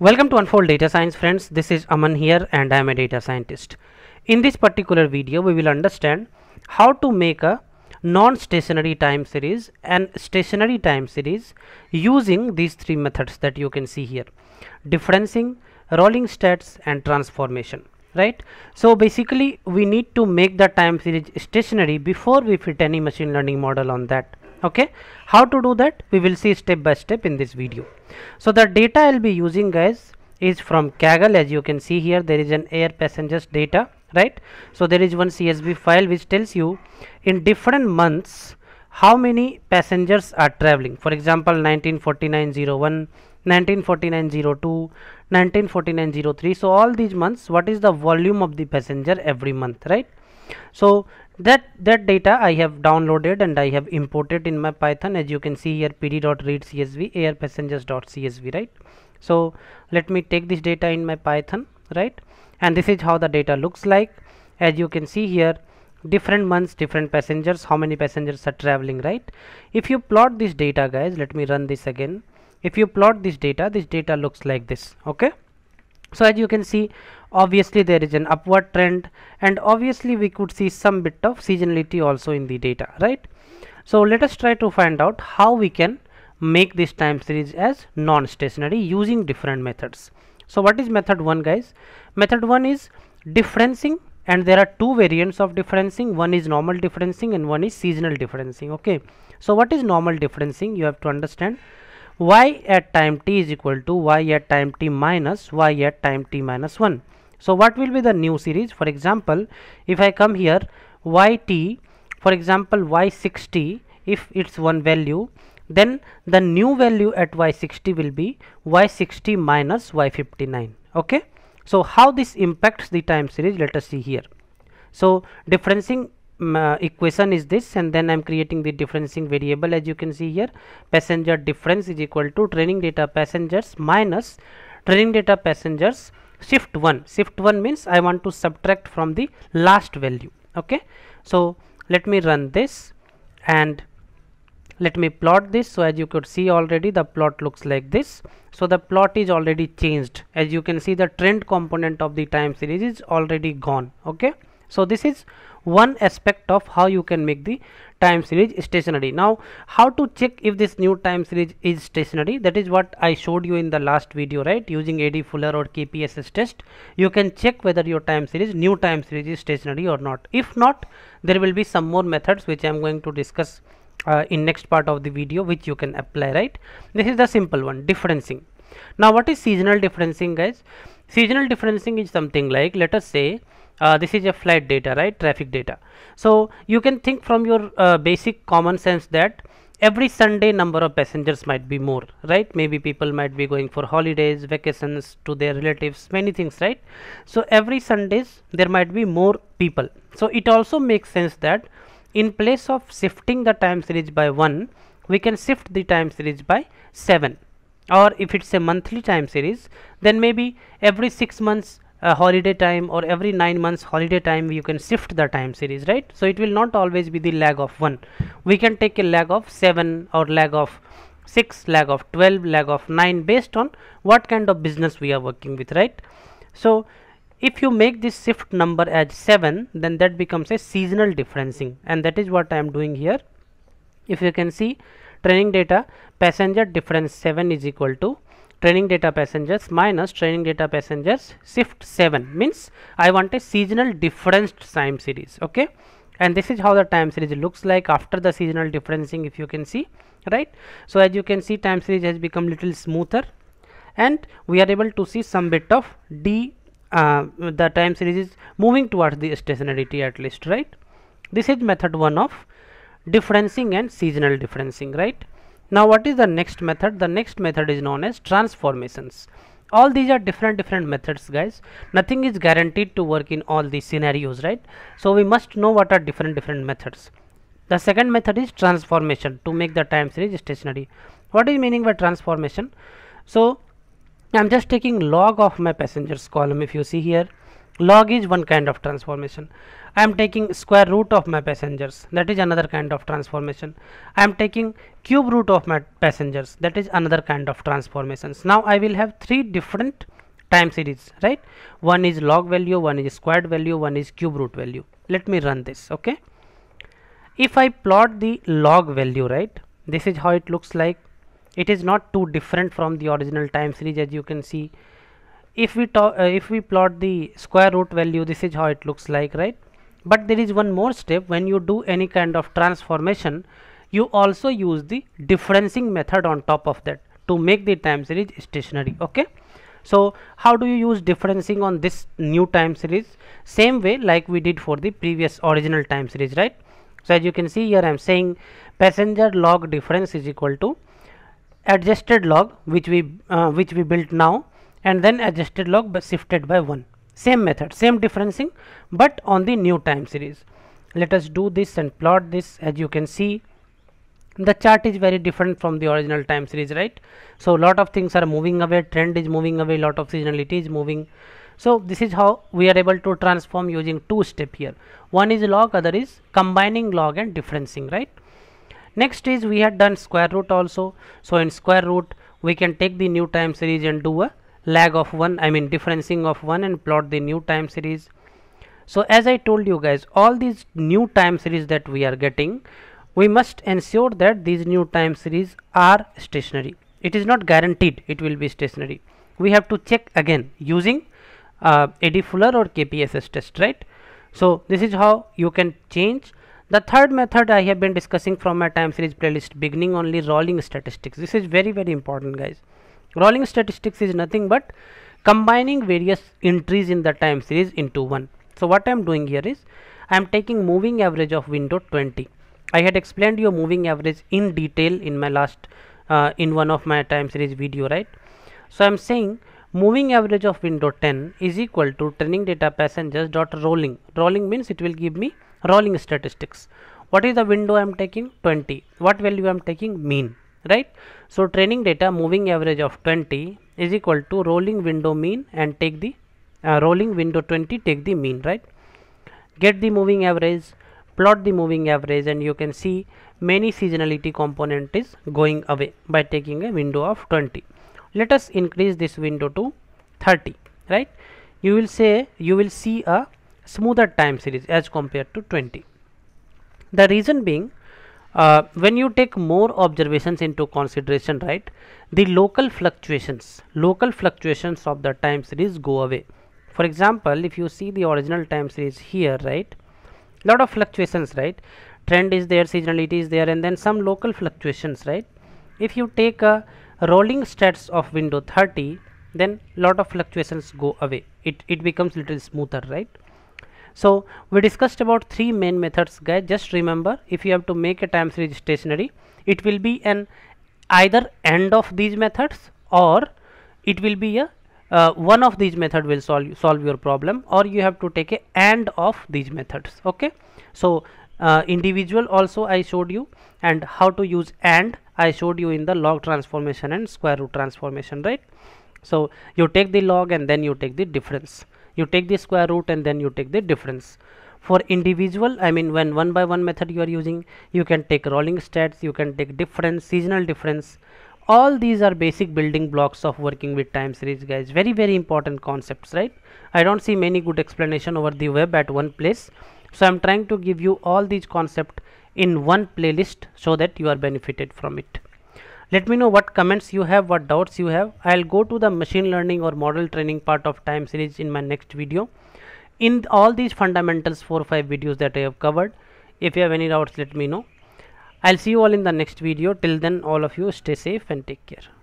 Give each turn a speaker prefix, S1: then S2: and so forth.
S1: Welcome to Unfold Data Science friends. This is Aman here and I am a data scientist. In this particular video we will understand how to make a non-stationary time series and stationary time series using these three methods that you can see here. Differencing, rolling stats and transformation right so basically we need to make the time series stationary before we fit any machine learning model on that okay how to do that we will see step by step in this video so the data i'll be using guys is from kaggle as you can see here there is an air passengers data right so there is one csv file which tells you in different months how many passengers are traveling for example 194901 194902 194903 so all these months what is the volume of the passenger every month right so that that data i have downloaded and i have imported in my python as you can see here pd.readcsv air passengers.csv right so let me take this data in my python right and this is how the data looks like as you can see here different months different passengers how many passengers are traveling right if you plot this data guys let me run this again if you plot this data this data looks like this okay so as you can see obviously there is an upward trend and obviously we could see some bit of seasonality also in the data right so let us try to find out how we can make this time series as non-stationary using different methods so what is method 1 guys method 1 is differencing and there are two variants of differencing one is normal differencing and one is seasonal differencing okay so what is normal differencing you have to understand y at time t is equal to y at time t minus y at time t minus 1 so what will be the new series? For example, if I come here yt, for example y60, if it's one value, then the new value at y60 will be y60 minus y59. Okay. So how this impacts the time series? Let us see here. So differencing mm, uh, equation is this and then I'm creating the differencing variable as you can see here passenger difference is equal to training data passengers minus training data passengers shift 1 shift 1 means I want to subtract from the last value okay so let me run this and let me plot this so as you could see already the plot looks like this so the plot is already changed as you can see the trend component of the time series is already gone okay so this is one aspect of how you can make the time series stationary now how to check if this new time series is stationary that is what i showed you in the last video right using ad fuller or kpss test you can check whether your time series new time series is stationary or not if not there will be some more methods which i am going to discuss uh, in next part of the video which you can apply right this is the simple one differencing now what is seasonal differencing guys seasonal differencing is something like let us say uh, this is a flight data right traffic data so you can think from your uh, basic common sense that every sunday number of passengers might be more right maybe people might be going for holidays vacations to their relatives many things right so every sundays there might be more people so it also makes sense that in place of shifting the time series by 1 we can shift the time series by 7 or if it's a monthly time series then maybe every 6 months a uh, holiday time or every 9 months holiday time you can shift the time series right so it will not always be the lag of 1 we can take a lag of 7 or lag of 6 lag of 12 lag of 9 based on what kind of business we are working with right so if you make this shift number as 7 then that becomes a seasonal differencing and that is what I am doing here if you can see training data passenger difference 7 is equal to training data passengers minus training data passengers shift 7 means I want a seasonal differenced time series okay and this is how the time series looks like after the seasonal differencing if you can see right so as you can see time series has become little smoother and we are able to see some bit of d uh, the time series is moving towards the stationarity at least right this is method one of differencing and seasonal differencing right now what is the next method the next method is known as transformations all these are different different methods guys nothing is guaranteed to work in all these scenarios right so we must know what are different different methods the second method is transformation to make the time series stationary what is meaning by transformation so i'm just taking log of my passengers column if you see here log is one kind of transformation i am taking square root of my passengers that is another kind of transformation i am taking cube root of my passengers that is another kind of transformations now i will have three different time series right one is log value one is squared value one is cube root value let me run this okay if i plot the log value right this is how it looks like it is not too different from the original time series as you can see if we uh, if we plot the square root value this is how it looks like right but there is one more step when you do any kind of transformation you also use the differencing method on top of that to make the time series stationary okay so how do you use differencing on this new time series same way like we did for the previous original time series right so as you can see here i'm saying passenger log difference is equal to adjusted log which we uh, which we built now and then adjusted log by shifted by 1 same method same differencing but on the new time series let us do this and plot this as you can see the chart is very different from the original time series right so lot of things are moving away trend is moving away lot of seasonality is moving so this is how we are able to transform using two step here one is log other is combining log and differencing right next is we had done square root also so in square root we can take the new time series and do a lag of 1 I mean differencing of 1 and plot the new time series so as I told you guys all these new time series that we are getting we must ensure that these new time series are stationary it is not guaranteed it will be stationary we have to check again using uh, AD Fuller or KPSS test right so this is how you can change the third method I have been discussing from my time series playlist beginning only rolling statistics this is very very important guys Rolling statistics is nothing but combining various entries in the time series into one. So what I am doing here is I am taking moving average of window 20. I had explained your moving average in detail in my last uh, in one of my time series video right. So I am saying moving average of window 10 is equal to training data passengers dot rolling. Rolling means it will give me rolling statistics. What is the window I am taking? 20. What value I am taking? Mean right so training data moving average of 20 is equal to rolling window mean and take the uh, rolling window 20 take the mean right get the moving average plot the moving average and you can see many seasonality component is going away by taking a window of 20 let us increase this window to 30 right you will say you will see a smoother time series as compared to 20 the reason being uh, when you take more observations into consideration right the local fluctuations local fluctuations of the time series go away for example if you see the original time series here right lot of fluctuations right trend is there seasonality is there and then some local fluctuations right if you take a rolling stats of window 30 then lot of fluctuations go away it it becomes little smoother right so we discussed about three main methods guys just remember if you have to make a time series stationary it will be an either end of these methods or it will be a uh, one of these method will solve solve your problem or you have to take a and of these methods okay so uh, individual also I showed you and how to use and I showed you in the log transformation and square root transformation right so you take the log and then you take the difference you take the square root and then you take the difference for individual i mean when one by one method you are using you can take rolling stats you can take difference seasonal difference all these are basic building blocks of working with time series guys very very important concepts right i don't see many good explanation over the web at one place so i'm trying to give you all these concepts in one playlist so that you are benefited from it let me know what comments you have what doubts you have i'll go to the machine learning or model training part of time series in my next video in all these fundamentals 4 or 5 videos that i have covered if you have any doubts let me know i'll see you all in the next video till then all of you stay safe and take care